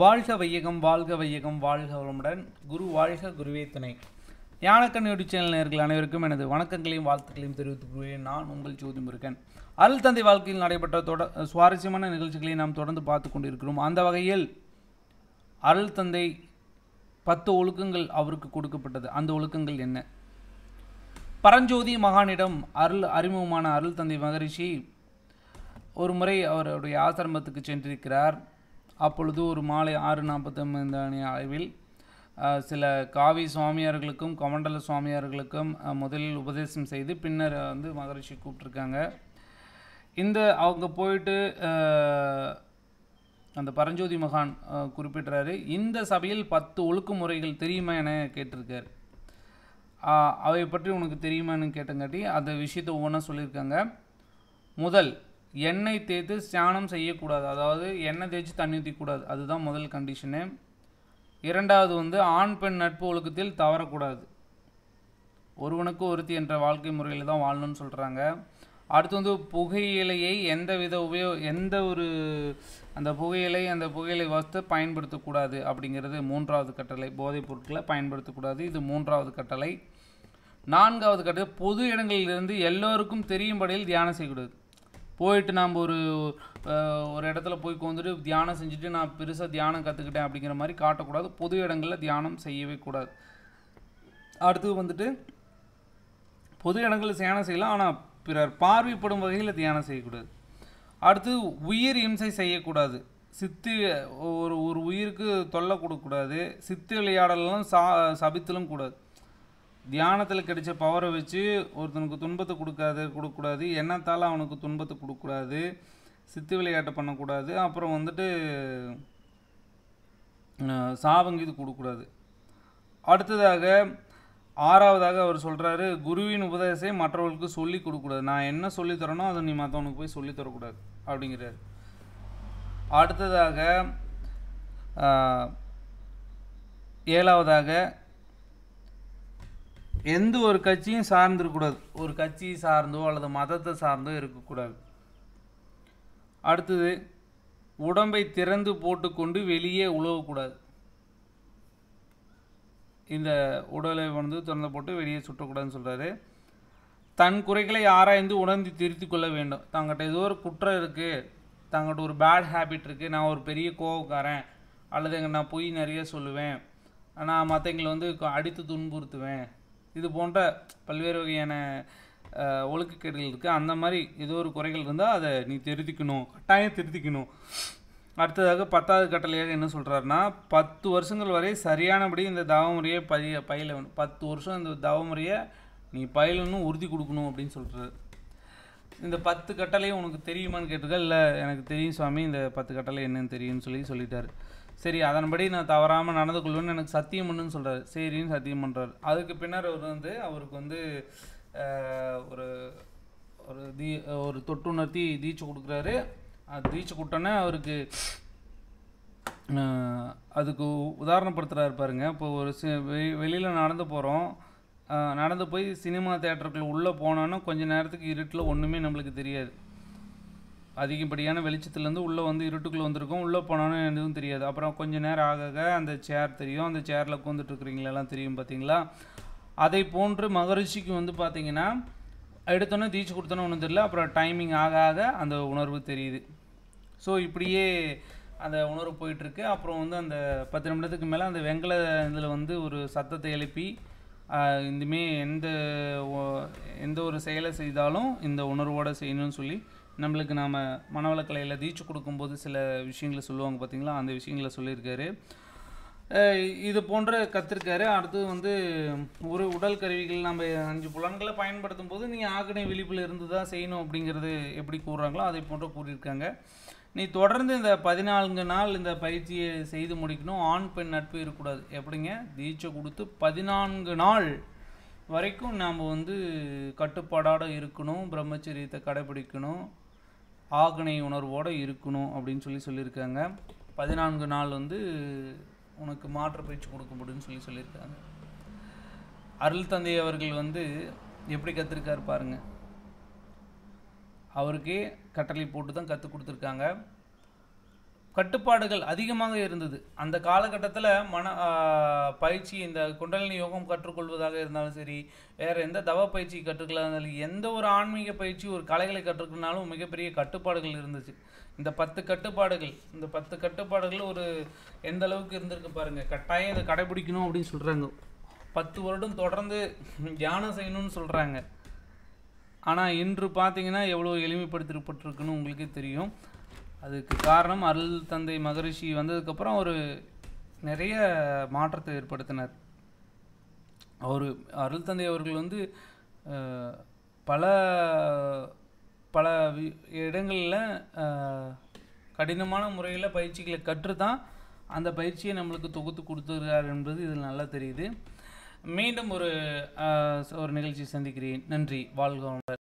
வாழ்க வையகம் வாழ்க வையகம் வாழ்க வளமுடன் குரு வாழ்க குருவே துணை ஞானக்கண் யூடியூப் சேனல் நேர்கள் அனைவருக்கும் எனது வணக்கங்களையும் வாழ்த்துக்களையும் தெரிவித்துக் கொள்வேன் நான் உங்கள் ஜோதி முருகன் அருள் தந்தை வாழ்க்கையில் நடைபெற்ற தொட சுவாரஸ்யமான நிகழ்ச்சிகளை நாம் தொடர்ந்து பார்த்து கொண்டிருக்கிறோம் அந்த வகையில் அருள் தந்தை பத்து ஒழுக்கங்கள் அவருக்கு கொடுக்கப்பட்டது அந்த ஒழுக்கங்கள் என்ன பரஞ்சோதி மகானிடம் அருள் அறிமுகமான அருள் தந்தை மகரிஷி ஒரு முறை அவருடைய ஆசிரமத்துக்கு சென்றிருக்கிறார் அப்பொழுது ஒரு மாலை ஆறு நாற்பத்தொம்பது மணி அளவில் சில காவி சுவாமியார்களுக்கும் கமண்டல சுவாமியார்களுக்கும் முதலில் உபதேசம் செய்து பின்னர் வந்து மகரிஷி கூப்பிட்ருக்காங்க இந்த அவங்க போயிட்டு அந்த பரஞ்சோதி மகான் குறிப்பிட்றாரு இந்த சபையில் பத்து ஒழுக்கு முறைகள் தெரியுமா என கேட்டிருக்கார் அவை பற்றி உனக்கு தெரியுமான்னு கேட்டங்காட்டி அந்த விஷயத்தை ஒவ்வொன்றா சொல்லியிருக்காங்க முதல் எண்ணெய் தேய்த்து ஸ்நானம் செய்யக்கூடாது அதாவது எண்ணெய் தேய்ச்சி தண்ணி ஊற்றிக்கூடாது அதுதான் முதல் கண்டிஷனு இரண்டாவது வந்து ஆண் பெண் நட்பு ஒழுக்கத்தில் தவறக்கூடாது ஒருவனுக்கு ஒருத்தி என்ற வாழ்க்கை முறையில் தான் வாழணும்னு சொல்கிறாங்க அடுத்து வந்து புகையிலையை எந்த வித உபயோ எந்த ஒரு அந்த புகையிலை அந்த புகையிலை வசத்தை பயன்படுத்தக்கூடாது அப்படிங்கிறது மூன்றாவது கட்டளை போதைப் பொருட்களை பயன்படுத்தக்கூடாது இது மூன்றாவது கட்டளை நான்காவது கட்டளை பொது இடங்களிலிருந்து எல்லோருக்கும் தெரியும்படியில் தியானம் செய்யக்கூடாது போயிட்டு நாம் ஒரு ஒரு இடத்துல போய் வந்துட்டு தியானம் செஞ்சுட்டு நான் பெருசாக தியானம் கற்றுக்கிட்டேன் அப்படிங்கிற மாதிரி காட்டக்கூடாது பொது இடங்களில் தியானம் செய்யவே கூடாது அடுத்து வந்துட்டு பொது இடங்களில் தியானம் செய்யலாம் ஆனால் பிறர் பார்வைப்படும் வகையில் தியானம் செய்யக்கூடாது அடுத்து உயிர் இம்சை செய்யக்கூடாது சித்து ஒரு ஒரு உயிருக்கு தொல்லை கொடுக்கக்கூடாது சித்து விளையாடலும் சா சபித்தலும் கூடாது தியானத்தில் கிடைச்ச பவரை வச்சு ஒருத்தனுக்கு துன்பத்தை கொடுக்காது கொடுக்கக்கூடாது என்னத்தாலும் அவனுக்கு துன்பத்தை கொடுக்கக்கூடாது சித்து விளையாட்டை பண்ணக்கூடாது அப்புறம் வந்துட்டு இது கொடுக்கக்கூடாது அடுத்ததாக ஆறாவதாக அவர் சொல்கிறாரு குருவின் உபதேசத்தை மற்றவர்களுக்கு சொல்லி கொடுக்கக்கூடாது நான் என்ன சொல்லி தரனோ அதை நீ மற்றவனுக்கு போய் சொல்லி தரக்கூடாது அப்படிங்கிறார் அடுத்ததாக ஏழாவதாக எந்த ஒரு கட்சியும் சார்ந்திருக்கூடாது ஒரு கட்சியை சார்ந்தோ அல்லது மதத்தை சார்ந்தோ இருக்கக்கூடாது அடுத்தது உடம்பை திறந்து போட்டுக்கொண்டு வெளியே உழவக்கூடாது இந்த உடலை வந்து திறந்து போட்டு வெளியே சுட்டக்கூடாதுன்னு சொல்கிறாரு தன் குறைகளை ஆராய்ந்து உணர்ந்து திருத்தி கொள்ள வேண்டும் தங்கிட்ட ஏதோ ஒரு குற்றம் இருக்குது தங்கிட்ட ஒரு பேட் ஹேபிட் இருக்குது நான் ஒரு பெரிய கோவக்காரன் அல்லது எங்கள் நான் பொய் நிறைய சொல்லுவேன் நான் மற்றவங்களை வந்து அடித்து துன்புறுத்துவேன் இது போன்ற பல்வேறு வகையான ஒழுக்கக்கேடுகள் இருக்குது அந்த மாதிரி ஏதோ ஒரு குறைகள் இருந்தால் அதை நீ திருத்திக்கணும் கட்டாயம் திருத்திக்கணும் அடுத்ததாக பத்தாவது கட்டளையாக என்ன சொல்கிறாருன்னா பத்து வருஷங்கள் வரை சரியானபடி இந்த தவமுறையை பயில பயில பத்து வருஷம் இந்த தவமுறையை நீ பயிலணும் உறுதி கொடுக்கணும் அப்படின்னு சொல்கிறாரு இந்த பத்து கட்டளை உனக்கு தெரியுமான்னு கேட்டிருக்கா இல்லை எனக்கு தெரியும் சுவாமி இந்த பத்து கட்டளை என்னன்னு தெரியும்னு சொல்லி சொல்லிட்டாரு சரி அதன்படி நான் தவறாமல் நடந்து கொள்வேன்னு எனக்கு சத்தியம் பண்ணுன்னு சொல்கிறாரு சரின்னு சத்தியம் பண்ணுறாரு அதுக்கு பின்னர் அவர் வந்து அவருக்கு வந்து ஒரு ஒரு தீ ஒரு தொட்டுணர்த்தி தீச்சு கொடுக்குறாரு அது தீச்சு கொடுத்தோன்னே அவருக்கு அதுக்கு உதாரணப்படுத்துகிறாரு பாருங்க இப்போ ஒரு சி வெளியில் நடந்து போகிறோம் நடந்து போய் சினிமா தேட்டருக்குள்ளே உள்ளே போனோன்னா கொஞ்சம் நேரத்துக்கு இருட்டில் ஒன்றுமே நம்மளுக்கு தெரியாது அதிகப்படியான வெளிச்சத்துலேருந்து உள்ளே வந்து இருட்டுக்குள்ளே வந்திருக்கும் உள்ளே போனோன்னு எதுவும் தெரியாது அப்புறம் கொஞ்சம் நேரம் ஆக அந்த சேர் தெரியும் அந்த சேரில் உட்காந்துட்ருக்குறீங்களெல்லாம் தெரியும் பார்த்தீங்களா அதை போன்று மகரிஷிக்கு வந்து பார்த்தீங்கன்னா எடுத்தோன்னே தீச்சு கொடுத்தோன்னே ஒன்றும் தெரியல அப்புறம் டைமிங் ஆக ஆக அந்த உணர்வு தெரியுது ஸோ இப்படியே அந்த உணர்வு போயிட்டுருக்கு அப்புறம் வந்து அந்த பத்து நிமிடத்துக்கு மேலே அந்த வெங்கல இதில் வந்து ஒரு சத்தத்தை எழுப்பி இந்தமே எந்த எந்த ஒரு செயலை செய்தாலும் இந்த உணர்வோடு செய்யணும்னு சொல்லி நம்மளுக்கு நாம் மனவளக்கலையில் தீச்சு கொடுக்கும்போது சில விஷயங்களை சொல்லுவாங்க பார்த்திங்களா அந்த விஷயங்களை சொல்லியிருக்காரு இது போன்ற கற்றுருக்காரு அடுத்து வந்து ஒரு உடல் கருவிகள் நம்ம அஞ்சு புலன்களை பயன்படுத்தும் போது நீங்கள் ஆக்கணை விழிப்பில் இருந்து தான் செய்யணும் அப்படிங்கிறது எப்படி கூறுறாங்களோ அதை போன்ற கூறியிருக்காங்க நீ தொடர்ந்து இந்த பதினான்கு நாள் இந்த பயிற்சியை செய்து முடிக்கணும் ஆண் பெண் நட்பு இருக்கக்கூடாது எப்படிங்க தீட்சை கொடுத்து பதினான்கு நாள் வரைக்கும் நாம் வந்து கட்டுப்பாடாக இருக்கணும் பிரம்மச்சரியத்தை கடைபிடிக்கணும் ஆகணை உணர்வோடு இருக்கணும் அப்படின்னு சொல்லி சொல்லியிருக்காங்க பதினான்கு நாள் வந்து உனக்கு மாற்று பயிற்சி கொடுக்க முடியும்னு சொல்லி சொல்லியிருக்காங்க அருள் தந்தை அவர்கள் வந்து எப்படி கற்றுருக்காரு பாருங்கள் அவருக்கே கட்டளை போட்டு தான் கற்றுக் கொடுத்துருக்காங்க கட்டுப்பாடுகள் அதிகமாக இருந்தது அந்த காலகட்டத்தில் மன பயிற்சி இந்த குண்டலினி யோகம் கற்றுக்கொள்வதாக இருந்தாலும் சரி வேறு எந்த தவ பயிற்சி கற்றுக்கலாம் இருந்தாலும் எந்த ஒரு ஆன்மீக பயிற்சி ஒரு கலைகளை கற்றுக்கணுனாலும் மிகப்பெரிய கட்டுப்பாடுகள் இருந்துச்சு இந்த பத்து கட்டுப்பாடுகள் இந்த பத்து கட்டுப்பாடுகள் ஒரு எந்த அளவுக்கு இருந்திருக்கு பாருங்கள் கட்டாயம் இதை கடைபிடிக்கணும் அப்படின்னு சொல்கிறாங்க பத்து வருடம் தொடர்ந்து தியானம் செய்யணும்னு சொல்கிறாங்க ஆனால் இன்று பார்த்தீங்கன்னா எவ்வளோ எளிமைப்படுத்தப்பட்டிருக்குன்னு உங்களுக்கே தெரியும் அதுக்கு காரணம் அருள் தந்தை மகரிஷி வந்ததுக்கப்புறம் ஒரு நிறைய மாற்றத்தை ஏற்படுத்தினார் அவர் அருள் தந்தை அவர்கள் வந்து பல பல இடங்களில் கடினமான முறையில் பயிற்சிகளை கற்று தான் அந்த பயிற்சியை நம்மளுக்கு தொகுத்து கொடுத்துருக்கார் என்பது இதில் நல்லா தெரியுது மீண்டும் ஒரு ஒரு நிகழ்ச்சி சந்திக்கிறேன் நன்றி வாழ்க